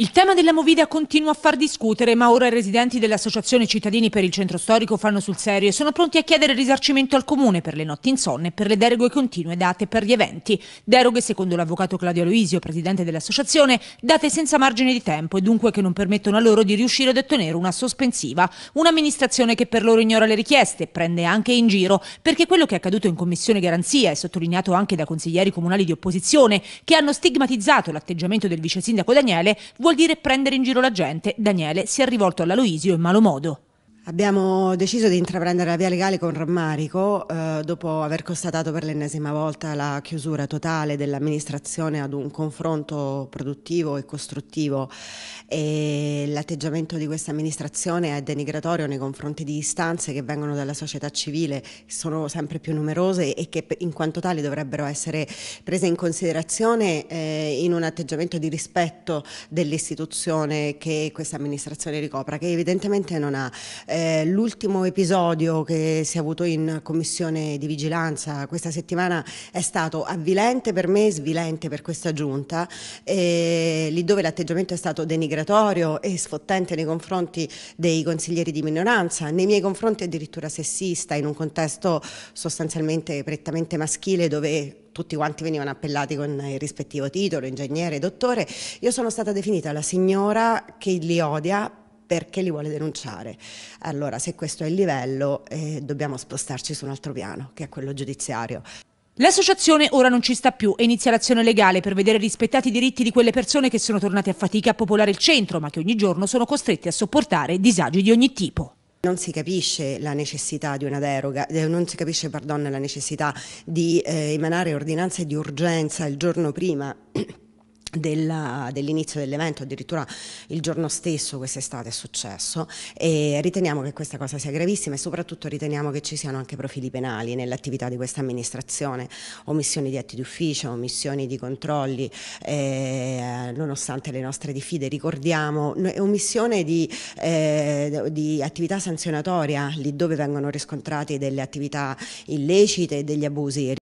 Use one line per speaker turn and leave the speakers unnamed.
Il tema della Movida continua a far discutere, ma ora i residenti dell'Associazione Cittadini per il Centro Storico fanno sul serio e sono pronti a chiedere risarcimento al Comune per le notti insonne e per le deroghe continue date per gli eventi. Deroghe, secondo l'avvocato Claudio Aloisio, presidente dell'Associazione, date senza margine di tempo e dunque che non permettono a loro di riuscire ad ottenere una sospensiva. Un'amministrazione che per loro ignora le richieste, e prende anche in giro, perché quello che è accaduto in Commissione Garanzia è sottolineato anche da consiglieri comunali di opposizione che hanno stigmatizzato l'atteggiamento del vice sindaco Daniele, vuol dire prendere in giro la gente, Daniele si è rivolto all'Aloisio in malo modo.
Abbiamo deciso di intraprendere la via legale con rammarico eh, dopo aver constatato per l'ennesima volta la chiusura totale dell'amministrazione ad un confronto produttivo e costruttivo e l'atteggiamento di questa amministrazione è denigratorio nei confronti di istanze che vengono dalla società civile, sono sempre più numerose e che in quanto tali dovrebbero essere prese in considerazione eh, in un atteggiamento di rispetto dell'istituzione che questa amministrazione ricopra, che evidentemente non ha. Eh, l'ultimo episodio che si è avuto in commissione di vigilanza questa settimana è stato avvilente per me, e svilente per questa giunta, eh, lì dove l'atteggiamento è stato denigratorio denigratorio e sfottente nei confronti dei consiglieri di minoranza, nei miei confronti addirittura sessista, in un contesto sostanzialmente prettamente maschile dove tutti quanti venivano appellati con il rispettivo titolo, ingegnere, dottore, io sono stata definita la signora che li odia perché li vuole denunciare. Allora, se questo è il livello, eh, dobbiamo spostarci su un altro piano, che è quello giudiziario.
L'associazione ora non ci sta più e inizia l'azione legale per vedere rispettati i diritti di quelle persone che sono tornate
a fatica a popolare il
centro, ma che ogni giorno sono costrette a sopportare disagi di ogni tipo.
Non si capisce la necessità di una deroga, eh, non si capisce pardon, la necessità di eh, emanare ordinanze di urgenza il giorno prima dell'inizio dell dell'evento, addirittura il giorno stesso quest'estate è successo e riteniamo che questa cosa sia gravissima e soprattutto riteniamo che ci siano anche profili penali nell'attività di questa amministrazione, omissioni di atti di ufficio, omissioni di controlli, eh, nonostante le nostre diffide, ricordiamo, omissione di, eh, di attività sanzionatoria lì dove vengono riscontrate delle attività illecite e degli abusi